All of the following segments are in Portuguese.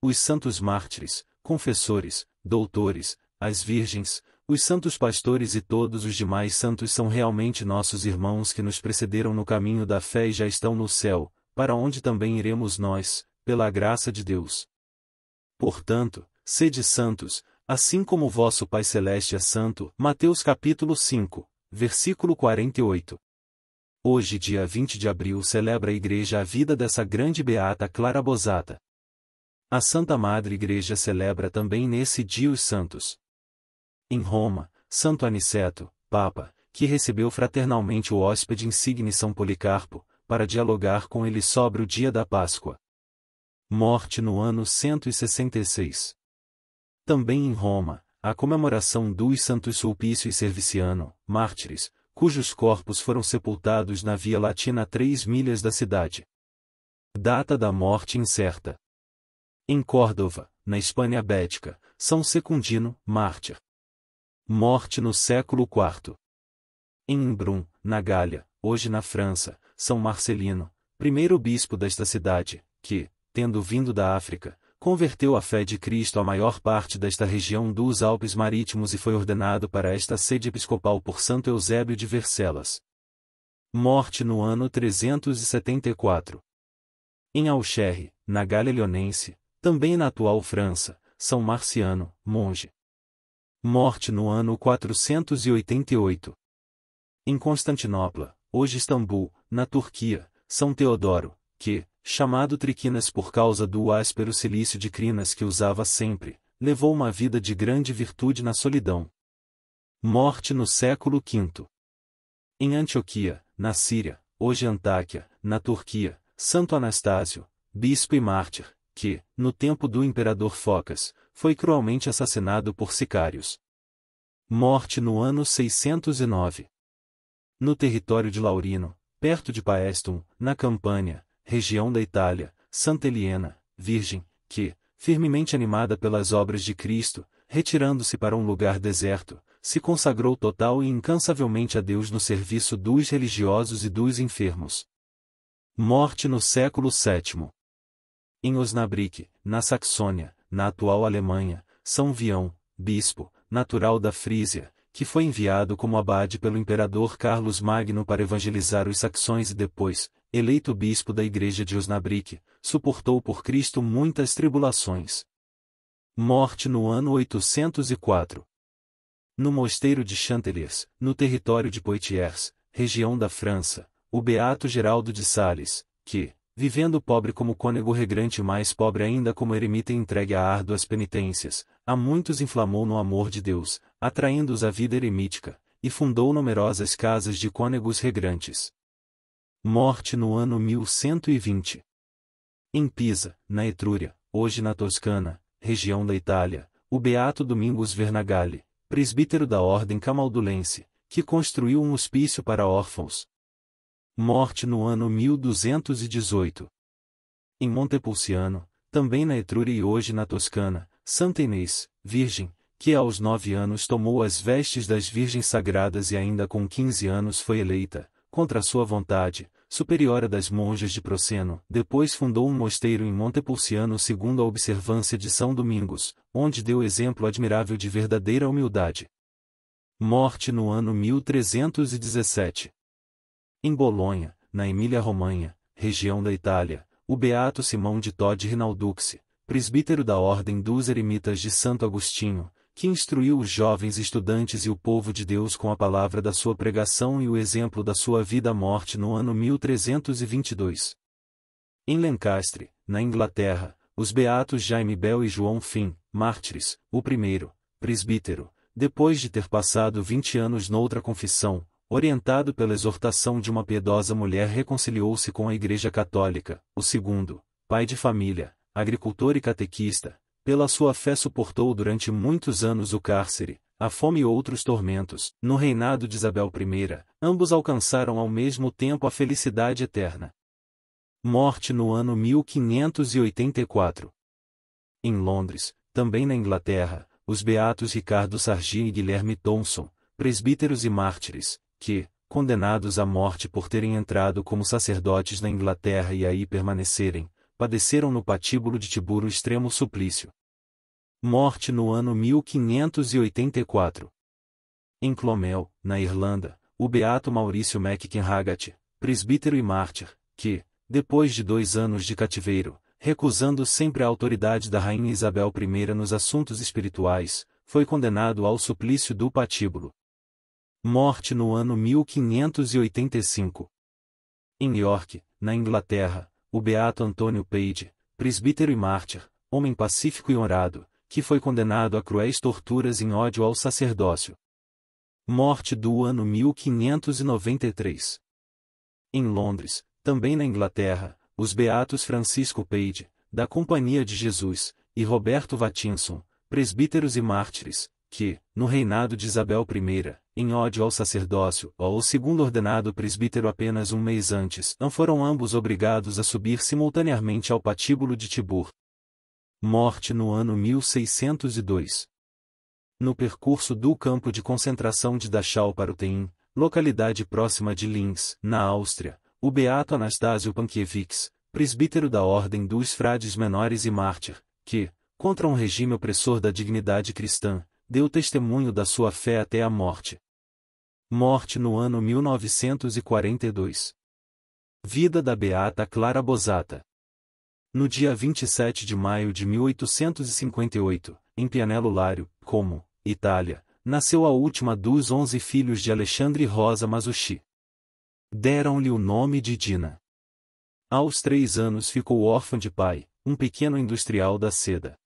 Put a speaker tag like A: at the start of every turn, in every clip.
A: os santos mártires, confessores, doutores, as virgens, os santos pastores e todos os demais santos são realmente nossos irmãos que nos precederam no caminho da fé e já estão no céu, para onde também iremos nós, pela graça de Deus. Portanto, sede santos, assim como vosso Pai Celeste é santo. Mateus capítulo 5, versículo 48. Hoje, dia 20 de abril, celebra a igreja a vida dessa grande beata Clara Bozata. A Santa Madre Igreja celebra também nesse dia os santos. Em Roma, Santo Aniceto, Papa, que recebeu fraternalmente o hóspede insigne São Policarpo, para dialogar com ele sobre o dia da Páscoa. Morte no ano 166. Também em Roma, a comemoração dos Santos Sulpício e Serviciano, mártires, cujos corpos foram sepultados na Via Latina a três milhas da cidade. Data da morte incerta em Córdoba, na Espanha Bética, São Secundino, mártir. Morte no século IV. Em Brum, na Gália, hoje na França, São Marcelino, primeiro bispo desta cidade, que, tendo vindo da África, converteu a fé de Cristo à maior parte desta região dos Alpes Marítimos e foi ordenado para esta sede episcopal por Santo Eusébio de Vercelas. Morte no ano 374. Em Alxerre, na Gália Leonense, também na atual França, São Marciano, monge. Morte no ano 488. Em Constantinopla, hoje Istambul, na Turquia, São Teodoro, que, chamado Triquinas por causa do áspero silício de crinas que usava sempre, levou uma vida de grande virtude na solidão. Morte no século V. Em Antioquia, na Síria, hoje Antáquia, na Turquia, Santo Anastácio, bispo e mártir, que, no tempo do imperador Focas, foi cruelmente assassinado por sicários. Morte no ano 609. No território de Laurino, perto de Paestum, na Campânia, região da Itália, Santa Helena, virgem, que, firmemente animada pelas obras de Cristo, retirando-se para um lugar deserto, se consagrou total e incansavelmente a Deus no serviço dos religiosos e dos enfermos. Morte no século VII. Em Osnabrück, na Saxônia, na atual Alemanha, São Vião, bispo, natural da Frísia, que foi enviado como abade pelo imperador Carlos Magno para evangelizar os saxões e depois, eleito bispo da igreja de Osnabrück, suportou por Cristo muitas tribulações. Morte no ano 804. No mosteiro de Chanteliers, no território de Poitiers, região da França, o beato Geraldo de Sales, que, vivendo pobre como cônego regrante mais pobre ainda como eremita entregue a árduas penitências, a muitos inflamou no amor de Deus, atraindo-os à vida eremítica, e fundou numerosas casas de cônegos regrantes. Morte no ano 1120. Em Pisa, na Etrúria, hoje na Toscana, região da Itália, o beato Domingos Vernagalli, presbítero da Ordem Camaldulense, que construiu um hospício para órfãos, morte no ano 1218. Em Montepulciano, também na Etrúria e hoje na Toscana, Santa Inês, virgem, que aos nove anos tomou as vestes das virgens sagradas e ainda com quinze anos foi eleita, contra sua vontade, superiora das monjas de Proceno, depois fundou um mosteiro em Montepulciano segundo a observância de São Domingos, onde deu exemplo admirável de verdadeira humildade. Morte no ano 1317. Em Bolonha, na Emília-Romanha, região da Itália, o beato Simão de Todd Rinalducci, presbítero da Ordem dos Eremitas de Santo Agostinho, que instruiu os jovens estudantes e o povo de Deus com a palavra da sua pregação e o exemplo da sua vida-morte no ano 1322. Em Lancaster, na Inglaterra, os beatos Jaime Bell e João Fim, mártires, o primeiro, presbítero, depois de ter passado 20 anos noutra confissão, orientado pela exortação de uma piedosa mulher reconciliou-se com a Igreja Católica, o segundo, pai de família, agricultor e catequista, pela sua fé suportou durante muitos anos o cárcere, a fome e outros tormentos. No reinado de Isabel I, ambos alcançaram ao mesmo tempo a felicidade eterna. Morte no ano 1584. Em Londres, também na Inglaterra, os beatos Ricardo Sargi e Guilherme Thomson, presbíteros e mártires, que, condenados à morte por terem entrado como sacerdotes na Inglaterra e aí permanecerem, padeceram no patíbulo de Tiburo extremo suplício. Morte no ano 1584. Em Clomel, na Irlanda, o beato Maurício McKenhagat, presbítero e mártir, que, depois de dois anos de cativeiro, recusando sempre a autoridade da rainha Isabel I nos assuntos espirituais, foi condenado ao suplício do patíbulo morte no ano 1585. Em York, na Inglaterra, o beato Antônio Page, presbítero e mártir, homem pacífico e honrado, que foi condenado a cruéis torturas em ódio ao sacerdócio. Morte do ano 1593. Em Londres, também na Inglaterra, os beatos Francisco Page, da Companhia de Jesus, e Roberto Vatinson, presbíteros e mártires, que, no reinado de Isabel I, em ódio ao sacerdócio, ao segundo ordenado presbítero apenas um mês antes, não foram ambos obrigados a subir simultaneamente ao patíbulo de Tibur. Morte no ano 1602. No percurso do campo de concentração de Dachau para o Teim, localidade próxima de Linz, na Áustria, o beato Anastasio Pankiewicz, presbítero da Ordem dos Frades Menores e Mártir, que, contra um regime opressor da dignidade cristã, deu testemunho da sua fé até a morte. Morte no ano 1942. Vida da Beata Clara Bozata. No dia 27 de maio de 1858, em Pianello Lario, Como, Itália, nasceu a última dos onze filhos de Alexandre Rosa Masucci. Deram-lhe o nome de Dina. Aos três anos ficou órfã de pai, um pequeno industrial da seda.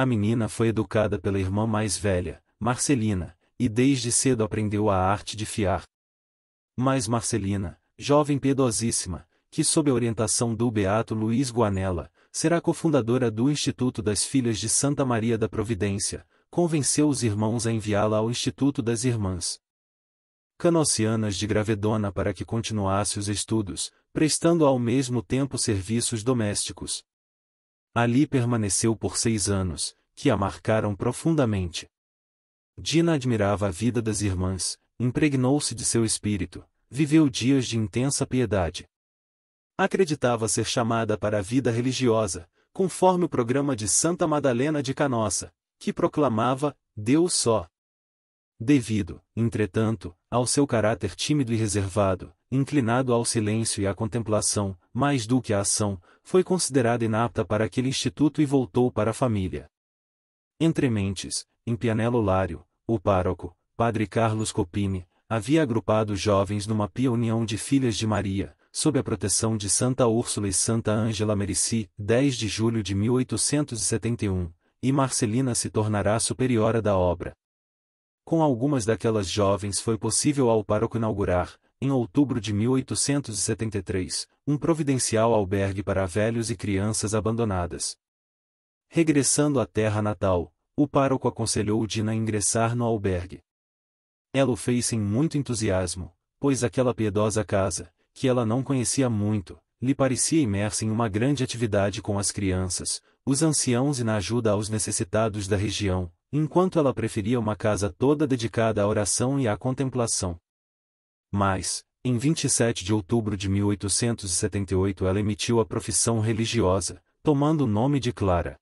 A: A menina foi educada pela irmã mais velha, Marcelina, e desde cedo aprendeu a arte de fiar. Mas Marcelina, jovem piedosíssima, que sob a orientação do Beato Luiz Guanella, será cofundadora do Instituto das Filhas de Santa Maria da Providência, convenceu os irmãos a enviá-la ao Instituto das Irmãs Canossianas de Gravedona para que continuasse os estudos, prestando ao mesmo tempo serviços domésticos. Ali permaneceu por seis anos, que a marcaram profundamente. Dina admirava a vida das irmãs, impregnou-se de seu espírito, viveu dias de intensa piedade. Acreditava ser chamada para a vida religiosa, conforme o programa de Santa Madalena de Canossa, que proclamava Deus só, Devido, entretanto, ao seu caráter tímido e reservado, inclinado ao silêncio e à contemplação, mais do que à ação, foi considerada inapta para aquele instituto e voltou para a família. Entre mentes, em Pianello Lário, o pároco, padre Carlos Copini, havia agrupado jovens numa pia união de filhas de Maria, sob a proteção de Santa Úrsula e Santa Ângela Merici, 10 de julho de 1871, e Marcelina se tornará superiora da obra com algumas daquelas jovens foi possível ao pároco inaugurar, em outubro de 1873, um providencial albergue para velhos e crianças abandonadas. Regressando à terra natal, o pároco aconselhou Dina a ingressar no albergue. Ela o fez sem muito entusiasmo, pois aquela piedosa casa, que ela não conhecia muito, lhe parecia imersa em uma grande atividade com as crianças, os anciãos e na ajuda aos necessitados da região, enquanto ela preferia uma casa toda dedicada à oração e à contemplação. Mas, em 27 de outubro de 1878 ela emitiu a profissão religiosa, tomando o nome de Clara.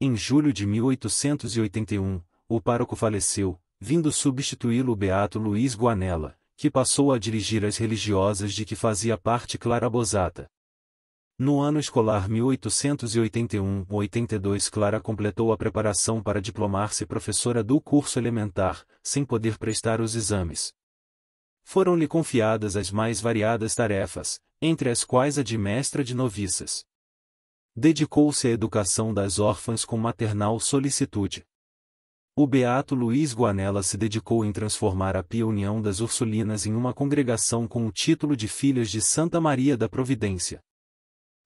A: Em julho de 1881, o pároco faleceu, vindo substituí-lo o beato Luiz Guanella, que passou a dirigir as religiosas de que fazia parte Clara Bozata. No ano escolar 1881-82 Clara completou a preparação para diplomar-se professora do curso elementar, sem poder prestar os exames. Foram-lhe confiadas as mais variadas tarefas, entre as quais a de mestra de noviças. Dedicou-se à educação das órfãs com maternal solicitude. O beato Luiz Guanella se dedicou em transformar a Pia União das Ursulinas em uma congregação com o título de Filhas de Santa Maria da Providência.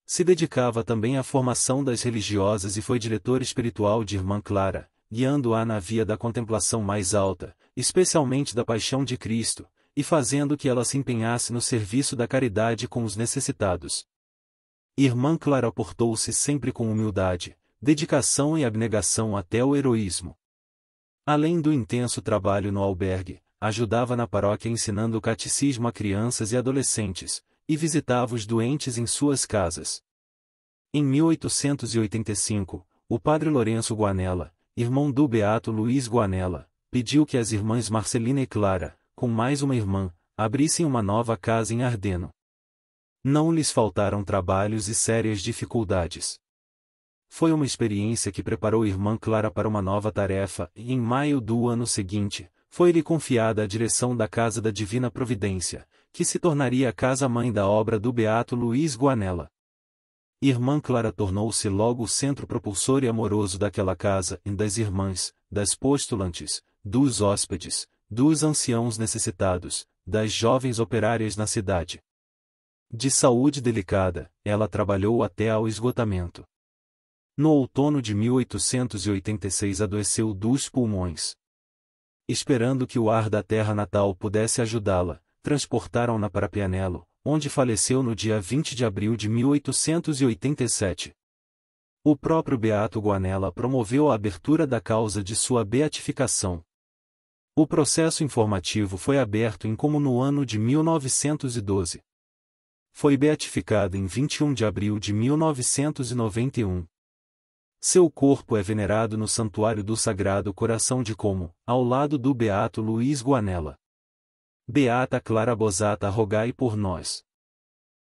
A: Se dedicava também à formação das religiosas e foi diretor espiritual de Irmã Clara, guiando-a na via da contemplação mais alta, especialmente da paixão de Cristo, e fazendo que ela se empenhasse no serviço da caridade com os necessitados. Irmã Clara portou-se sempre com humildade, dedicação e abnegação até o heroísmo. Além do intenso trabalho no albergue, ajudava na paróquia ensinando o catecismo a crianças e adolescentes, e visitava os doentes em suas casas. Em 1885, o padre Lourenço Guanella, irmão do beato Luiz Guanella, pediu que as irmãs Marcelina e Clara, com mais uma irmã, abrissem uma nova casa em Ardeno. Não lhes faltaram trabalhos e sérias dificuldades. Foi uma experiência que preparou irmã Clara para uma nova tarefa e, em maio do ano seguinte, foi-lhe confiada a direção da Casa da Divina Providência, que se tornaria a casa-mãe da obra do beato Luiz Guanella. Irmã Clara tornou-se logo o centro propulsor e amoroso daquela casa e das irmãs, das postulantes, dos hóspedes, dos anciãos necessitados, das jovens operárias na cidade. De saúde delicada, ela trabalhou até ao esgotamento. No outono de 1886 adoeceu dos pulmões. Esperando que o ar da terra natal pudesse ajudá-la, transportaram-na para Pianello, onde faleceu no dia 20 de abril de 1887. O próprio Beato Guanella promoveu a abertura da causa de sua beatificação. O processo informativo foi aberto em como no ano de 1912. Foi beatificada em 21 de abril de 1991. Seu corpo é venerado no Santuário do Sagrado Coração de Como, ao lado do Beato Luiz Guanella. Beata Clara Bozata rogai por nós.